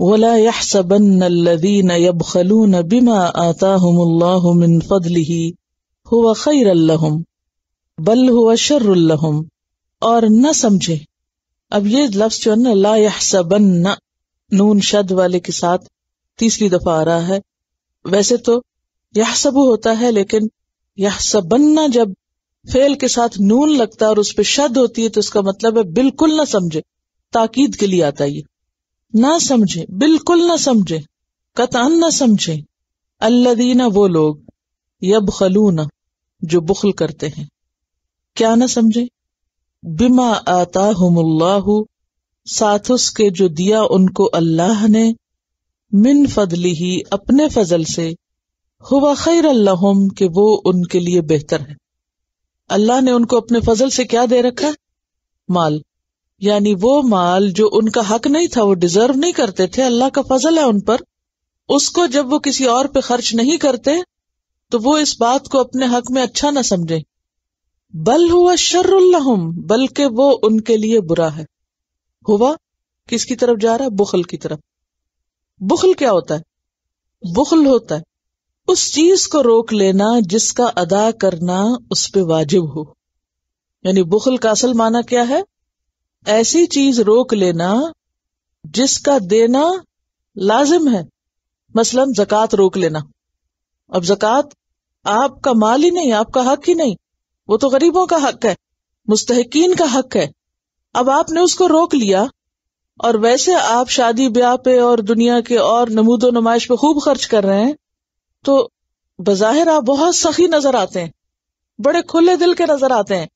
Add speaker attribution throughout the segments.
Speaker 1: वला यहसबन الذين يبخلون بما آتاهم الله من فضله هو خير لهم बल हुआ शर्रम और न समझे अब ये लफ्ज जो है ना ला यहसबन न नून शद वाले के साथ तीसरी दफा आ रहा है वैसे तो यहसबु होता है लेकिन यहसबन्ना जब फेल के साथ नून लगता है और उस पर शद होती है तो इसका मतलब है बिल्कुल ना समझे ताकीद के लिए आता ये ना समझे बिल्कुल ना समझे कतान ना समझे अल्लादीना वो लोग यब खलूना जो बुखल करते हैं क्या ना समझे बिमा आता हमुल्लाहु साथ उसके जो दिया उनको अल्लाह ने मिन फदली ही अपने फजल से हुआ खैर अल्लाहम कि वो उनके लिए बेहतर है अल्लाह ने उनको अपने फजल से क्या दे रखा माल यानी वो माल जो उनका हक नहीं था वो डिजर्व नहीं करते थे अल्लाह का फजल है उन पर उसको जब वो किसी और पे खर्च नहीं करते तो वो इस बात को अपने हक में अच्छा ना समझे बल हुआ शर्रम बल्कि वो उनके लिए बुरा है हुआ किसकी तरफ जा रहा है बुखल की तरफ बुखल क्या होता है बुखल होता है उस चीज को रोक लेना जिसका अदा करना उस पर वाजिब हो यानी बुखल का असल माना क्या है ऐसी चीज रोक लेना जिसका देना लाजिम है मसलन जक़ात रोक लेना अब जक़ात आपका माल ही नहीं आपका हक ही नहीं वो तो गरीबों का हक है मुस्तकिन का हक है अब आपने उसको रोक लिया और वैसे आप शादी ब्याह पे और दुनिया के और नमूदो नुमाइश पे खूब खर्च कर रहे हैं तो बजहिर आप बहुत सखी नजर आते हैं बड़े खुले दिल के नजर आते हैं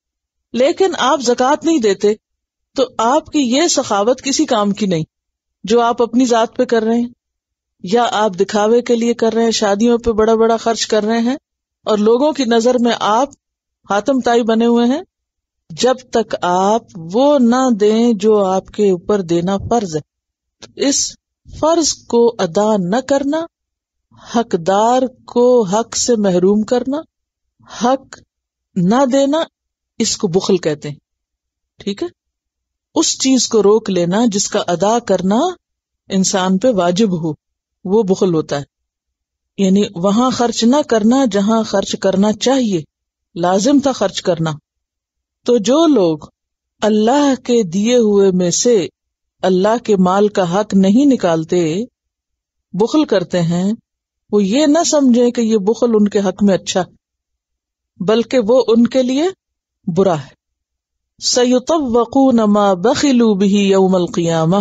Speaker 1: लेकिन आप जक़ात नहीं देते तो आपकी ये सखावत किसी काम की नहीं जो आप अपनी जात पे कर रहे हैं या आप दिखावे के लिए कर रहे हैं शादियों पे बड़ा बड़ा खर्च कर रहे हैं और लोगों की नजर में आप हाथम ताई बने हुए हैं जब तक आप वो ना दें जो आपके ऊपर देना फर्ज है तो इस फर्ज को अदा न करना हकदार को हक से महरूम करना हक ना देना इसको बुखल कहते हैं ठीक है उस चीज को रोक लेना जिसका अदा करना इंसान पे वाजिब हो वो बुखल होता है यानी वहां खर्च ना करना जहां खर्च करना चाहिए लाजिम था खर्च करना तो जो लोग अल्लाह के दिए हुए में से अल्लाह के माल का हक नहीं निकालते बुखल करते हैं वो ये ना समझे कि ये बुखल उनके हक में अच्छा बल्कि वो उनके लिए बुरा है सयुतवकून मा बखिलू भी यौमल क़ियामा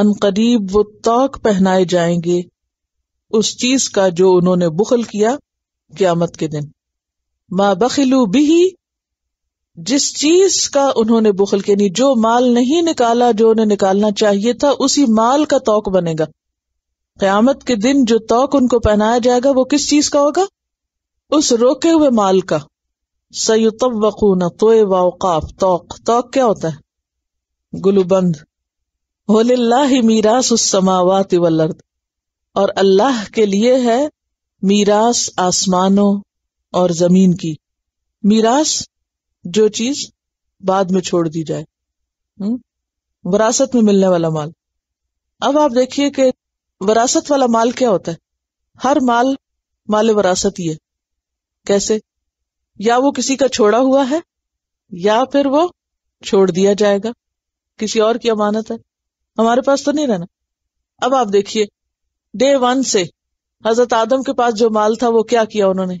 Speaker 1: अनकरीब वो ताक पहनाए जाएंगे उस चीज का जो उन्होंने बुखल किया क्यामत के दिन माँ बखिलू बिही जिस चीज का उन्होंने बुखल के नहीं जो माल नहीं निकाला जो उन्हें निकालना चाहिए था उसी माल का तोक बनेगा क्यामत के दिन जो तोक उनको पहनाया जाएगा वो किस चीज का होगा उस रोके हुए माल का सयुतवकून तोयबा औकाफ तोक तोक क्या होता है गुलूबंद ही मीरास समावात वलर्द और अल्लाह के लिए है मीरास आसमानों और जमीन की मीरास जो चीज बाद में छोड़ दी जाए हुँ? वरासत में मिलने वाला माल अब आप देखिए कि वरासत वाला माल क्या होता है हर माल माल वरासत ही है कैसे या वो किसी का छोड़ा हुआ है या फिर वो छोड़ दिया जाएगा किसी और की अमानत है हमारे पास तो नहीं रहना अब आप देखिए डे वन से हजरत आदम के पास जो माल था वो क्या किया उन्होंने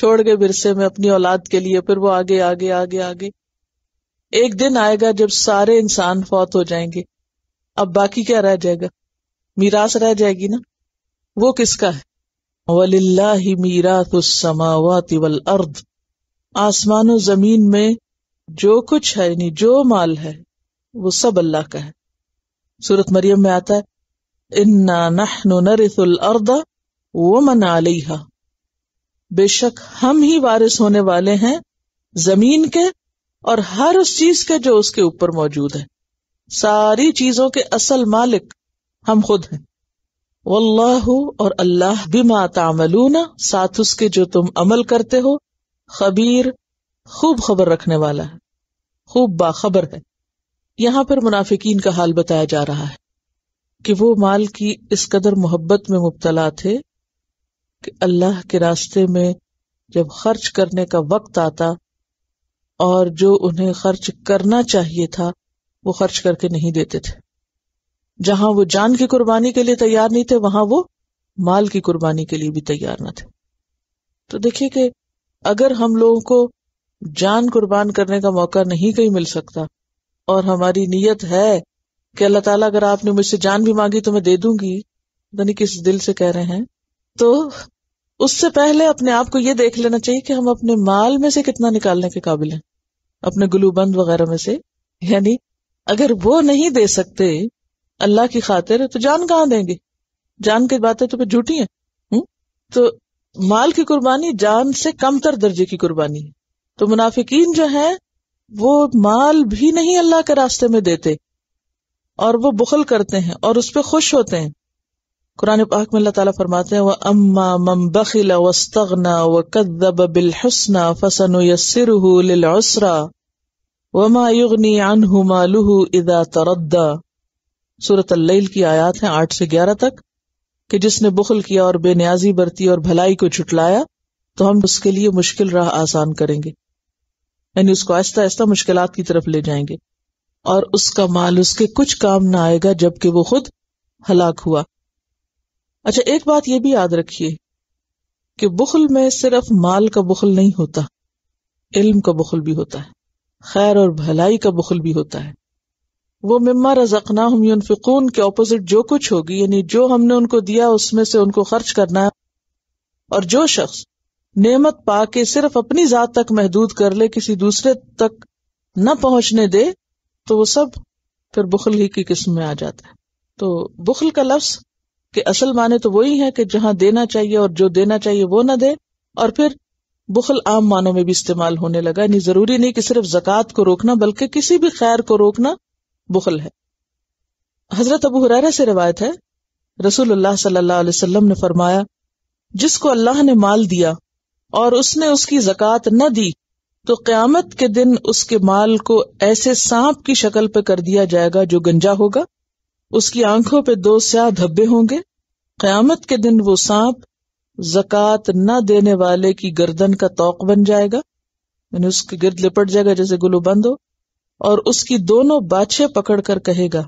Speaker 1: छोड़ गए बिरसे में अपनी औलाद के लिए फिर वो आगे आगे आगे आगे एक दिन आएगा जब सारे इंसान फौत हो जाएंगे अब बाकी क्या रह जाएगा मीरास रह जाएगी ना वो किसका है वल्ला मीरा तो समावा तिवल अर्ध और जमीन में जो कुछ है यानी जो माल है वो सब अल्लाह का है सूरत मरियम में आता है इन्ना नहनु नरिथुल अर्दा वो मना बेशक हम ही वारिस होने वाले हैं जमीन के और हर उस चीज के जो उसके ऊपर मौजूद है सारी चीजों के असल मालिक हम खुद हैं वल्लाहु और अल्लाह बिमा तामलूना साथ उसके जो तुम अमल करते हो खबीर खूब खबर रखने वाला है खूब बाखबर है यहां पर मुनाफिकीन का हाल बताया जा रहा है कि वो माल की इस कदर मोहब्बत में मुबतला थे कि अल्लाह के रास्ते में जब खर्च करने का वक्त आता और जो उन्हें खर्च करना चाहिए था वो खर्च करके नहीं देते थे जहां वो जान की कुर्बानी के लिए तैयार नहीं थे वहां वो माल की कुर्बानी के लिए भी तैयार न थे तो देखिए कि अगर हम लोगों को जान कुर्बान करने का मौका नहीं कहीं मिल सकता और हमारी नीयत है कि अल्लाह ताला अगर आपने मुझसे जान भी मांगी तो मैं दे दूंगी यानी किस दिल से कह रहे हैं तो उससे पहले अपने आप को ये देख लेना चाहिए कि हम अपने माल में से कितना निकालने के काबिल हैं अपने गुलूबंद वगैरह में से यानी अगर वो नहीं दे सकते अल्लाह की खातिर तो जान कहाँ देंगे जान की बातें तो फिर झूठी हैं हम्म? तो माल की कुर्बानी जान से कमतर दर्जे की कुर्बानी तो मुनाफिकीन जो है वो माल भी नहीं अल्लाह के रास्ते में देते और वो बुखल करते हैं और उस पर खुश होते हैं कुरान पाक में अल्लाह ताला फरमाते हैं वह अम्मा मम बखिला वस्तगना व कदब बिल हसना फसन यसरा वमा युगनी अनहु मालुहु इदा तरद्दा सूरत की आयात है आठ से ग्यारह तक कि जिसने बुखल किया और बेनियाजी बरती और भलाई को छुटलाया तो हम उसके लिए मुश्किल राह आसान करेंगे यानी उसको आहिस्ता आहिस्ता मुश्किल की तरफ ले जाएंगे और उसका माल उसके कुछ काम ना आएगा जबकि वो खुद हलाक हुआ अच्छा एक बात यह भी याद रखिए कि बुखल में सिर्फ माल का बुखल नहीं होता इल्म का बुखल भी होता है खैर और भलाई का बुखल भी होता है वो मम्मा रजकना हम यूनफिकून के अपोजिट जो कुछ होगी यानी जो हमने उनको दिया उसमें से उनको खर्च करना है और जो शख्स नेमत पा के सिर्फ अपनी जात तक महदूद कर ले किसी दूसरे तक न पहुंचने दे तो वो सब फिर बुखल ही की किस्म में आ जाता है तो बुखल का लफ्ज के असल माने तो वही है कि जहां देना चाहिए और जो देना चाहिए वो ना दे और फिर बुखल आम मानों में भी इस्तेमाल होने लगा यानी जरूरी नहीं कि सिर्फ जक़ात को रोकना बल्कि किसी भी खैर को रोकना बुखल है हजरत अबू हुरैरा से रिवायत है रसूलुल्लाह सल्लल्लाहु अलैहि वसल्लम ने फरमाया जिसको अल्लाह ने माल दिया और उसने उसकी जक़ात न दी तो क्यामत के दिन उसके माल को ऐसे सांप की शक्ल पे कर दिया जाएगा जो गंजा होगा उसकी आंखों पर दो स्या धब्बे होंगे क्यामत के दिन वो सांप जक़ात न देने वाले की गर्दन का तोक बन जाएगा यानी उसके गिरद लिपट जाएगा जैसे गुलू हो और उसकी दोनों पकड़ कर कहेगा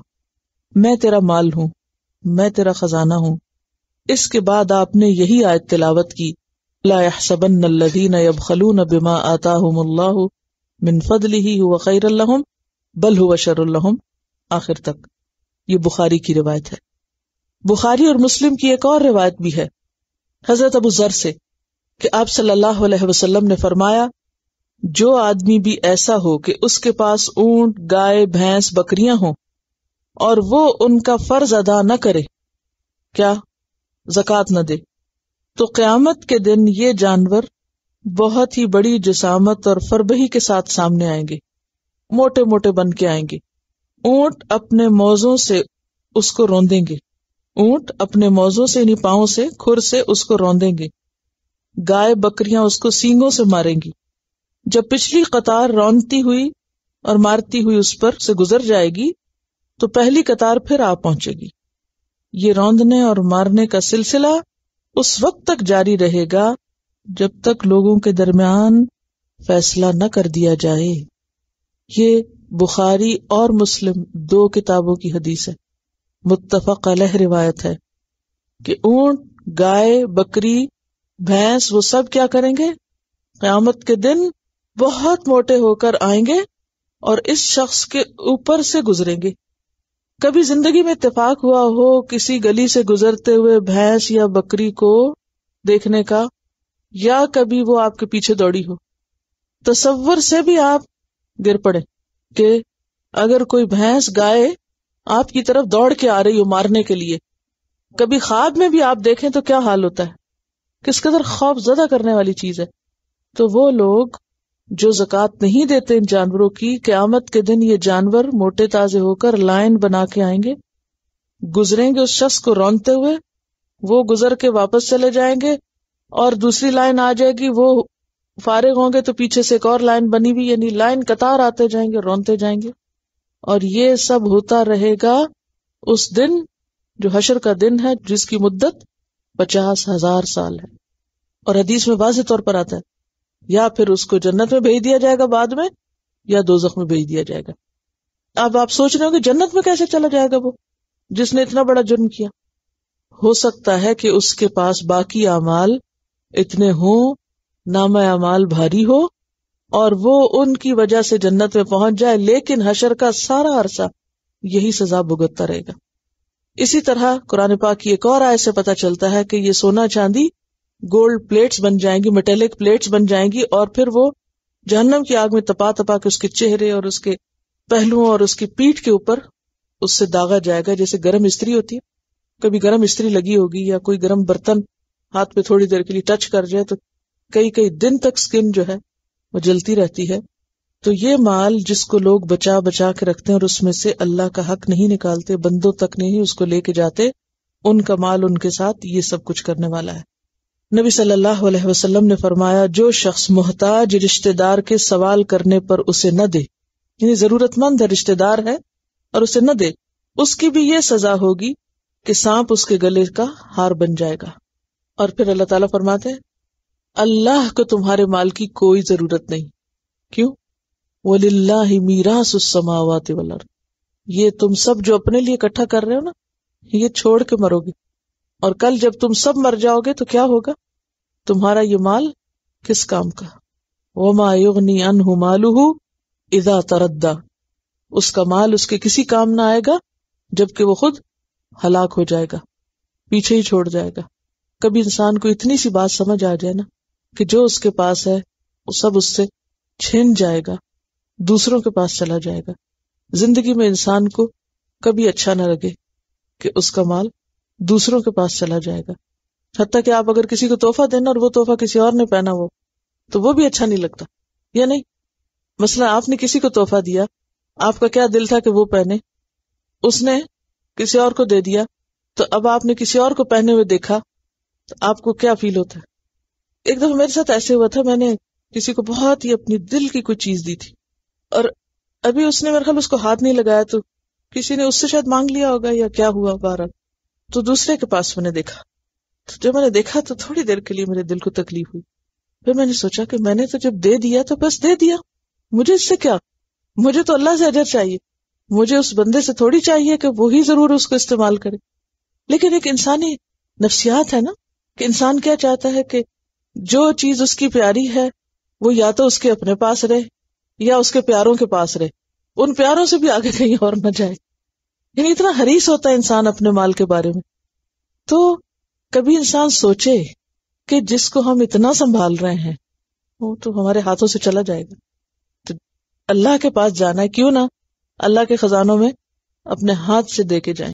Speaker 1: मैं तेरा माल हूं मैं तेरा खजाना हूं इसके बाद आपने यही आयत तिलावत की लाबन बिमा आता मिनफदली हुआ खैर बल हुआ शरुल्लहम आखिर तक ये बुखारी की रिवायत है बुखारी और मुस्लिम की एक और रिवायत भी है हजरत अबू जर से कि आप सल्लाह अलैहि ने फरमाया जो आदमी भी ऐसा हो कि उसके पास ऊंट गाय भैंस बकरियां हों और वो उनका फर्ज अदा न करे क्या जक़ात न दे तो क्यामत के दिन ये जानवर बहुत ही बड़ी जसामत और फरबही के साथ सामने आएंगे मोटे मोटे बन के आएंगे ऊंट अपने मौजों से उसको रोंदेंगे ऊंट अपने मौजों से यानी पाओ से खुर से उसको रोंदेंगे गाय बकरियां उसको सींगों से मारेंगी जब पिछली कतार रौनती हुई और मारती हुई उस पर से गुजर जाएगी तो पहली कतार फिर आ पहुंचेगी ये रौंदने और मारने का सिलसिला उस वक्त तक जारी रहेगा जब तक लोगों के दरमियान फैसला न कर दिया जाए ये बुखारी और मुस्लिम दो किताबों की हदीस है मुत्तफक कलह रिवायत है कि ऊंट गाय बकरी भैंस वो सब क्या करेंगे क्यामत के दिन बहुत मोटे होकर आएंगे और इस शख्स के ऊपर से गुजरेंगे कभी जिंदगी में इतफाक हुआ हो किसी गली से गुजरते हुए भैंस या बकरी को देखने का या कभी वो आपके पीछे दौड़ी हो तस्वर से भी आप गिर पड़े कि अगर कोई भैंस गाय आपकी तरफ दौड़ के आ रही हो मारने के लिए कभी ख्वाब में भी आप देखें तो क्या हाल होता है किस कदर खौफ ज्यादा करने वाली चीज है तो वो लोग जो जक़ात नहीं देते इन जानवरों की क्यामत के दिन ये जानवर मोटे ताजे होकर लाइन बना के आएंगे गुजरेंगे उस शख्स को रौनते हुए वो गुजर के वापस चले जाएंगे और दूसरी लाइन आ जाएगी वो फारिग होंगे तो पीछे से एक और लाइन बनी हुई यानी लाइन कतार आते जाएंगे रौनते जाएंगे और ये सब होता रहेगा उस दिन जो हशर का दिन है जिसकी मुद्दत पचास हजार साल है और हदीस में वाज तौर पर आता है या फिर उसको जन्नत में भेज दिया जाएगा बाद में या दो में भेज दिया जाएगा अब आप सोच रहे कि जन्नत में कैसे चला जाएगा वो जिसने इतना बड़ा जुर्म किया हो सकता है कि उसके पास बाकी अमाल इतने हो नाम अमाल भारी हो और वो उनकी वजह से जन्नत में पहुंच जाए लेकिन हशर का सारा अरसा यही सजा भुगतता रहेगा इसी तरह कुरान पाक की एक और आय से पता चलता है कि ये सोना चांदी गोल्ड प्लेट्स बन जाएंगी मेटेलिक प्लेट्स बन जाएंगी और फिर वो जहन्नम की आग में तपा तपा के उसके चेहरे और उसके पहलुओं और उसकी पीठ के ऊपर उससे दागा जाएगा जैसे गर्म स्त्री होती है कभी गर्म स्त्री लगी होगी या कोई गर्म बर्तन हाथ पे थोड़ी देर के लिए टच कर जाए तो कई कई दिन तक स्किन जो है वो जलती रहती है तो ये माल जिसको लोग बचा बचा के रखते हैं और उसमें से अल्लाह का हक नहीं निकालते बंदों तक नहीं उसको लेके जाते उनका माल उनके साथ ये सब कुछ करने वाला है नबी सल्लल्लाहु अलैहि वसल्लम ने फरमाया जो शख्स मोहताज रिश्तेदार के सवाल करने पर उसे न दे यानी जरूरतमंद है रिश्तेदार है और उसे न दे उसकी भी ये सजा होगी कि सांप उसके गले का हार बन जाएगा और फिर अल्लाह ताला फरमाते हैं अल्लाह को तुम्हारे माल की कोई जरूरत नहीं क्यों वलिल्ला ही मीरा सुसमावात ये तुम सब जो अपने लिए इकट्ठा कर रहे हो ना ये छोड़ के मरोगे और कल जब तुम सब मर जाओगे तो क्या होगा तुम्हारा ये माल किस काम का वमा युगनी अनहु मालूहू इदा तरद्दा उसका माल उसके किसी काम ना आएगा जबकि वो खुद हलाक हो जाएगा पीछे ही छोड़ जाएगा कभी इंसान को इतनी सी बात समझ आ जाए ना कि जो उसके पास है वो सब उससे छिन जाएगा दूसरों के पास चला जाएगा जिंदगी में इंसान को कभी अच्छा ना लगे कि उसका माल दूसरों के पास चला जाएगा हती कि आप अगर किसी को तोहफा देना और वो तोहफा किसी और ने पहना हो तो वो भी अच्छा नहीं लगता या नहीं मसला आपने किसी को तोहफा दिया आपका क्या दिल था कि वो पहने उसने किसी और को दे दिया तो अब आपने किसी और को पहने हुए देखा तो आपको क्या फील होता है एक दफा मेरे साथ ऐसे हुआ था मैंने किसी को बहुत ही अपनी दिल की कोई चीज दी थी और अभी उसने मेरे ख्याल उसको हाथ नहीं लगाया तो किसी ने उससे शायद मांग लिया होगा या क्या हुआ बारह तो दूसरे के पास मैंने देखा तो जब मैंने देखा तो थोड़ी देर के लिए मेरे दिल को तकलीफ हुई फिर मैंने सोचा कि मैंने तो जब दे दिया तो बस दे दिया मुझे इससे क्या मुझे तो अल्लाह से अजर चाहिए मुझे उस बंदे से थोड़ी चाहिए कि वो ही जरूर उसको इस्तेमाल करे लेकिन एक इंसानी नफसियात है ना कि इंसान क्या चाहता है कि जो चीज उसकी प्यारी है वो या तो उसके अपने पास रहे या उसके प्यारों के पास रहे उन प्यारों से भी आगे कहीं और न जाए यानी इतना हरीस होता है इंसान अपने माल के बारे में तो कभी इंसान सोचे कि जिसको हम इतना संभाल रहे हैं वो तो हमारे हाथों से चला जाएगा तो अल्लाह के पास जाना है क्यों ना अल्लाह के खजानों में अपने हाथ से दे के जाए